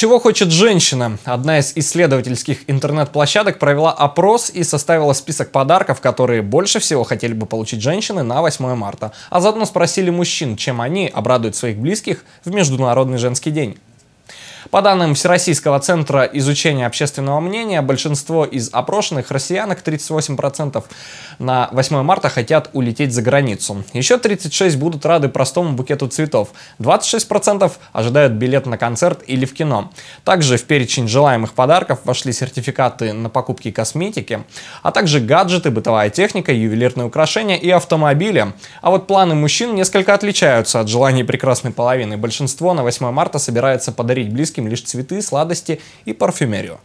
Чего хочет женщина? Одна из исследовательских интернет-площадок провела опрос и составила список подарков, которые больше всего хотели бы получить женщины на 8 марта. А заодно спросили мужчин, чем они обрадуют своих близких в Международный женский день. По данным Всероссийского центра изучения общественного мнения, большинство из опрошенных россиянок, 38%, на 8 марта хотят улететь за границу. Еще 36% будут рады простому букету цветов, 26% ожидают билет на концерт или в кино. Также в перечень желаемых подарков вошли сертификаты на покупки косметики, а также гаджеты, бытовая техника, ювелирные украшения и автомобили. А вот планы мужчин несколько отличаются от желаний прекрасной половины. Большинство на 8 марта собирается подарить близким близким лишь цветы, сладости и парфюмерию.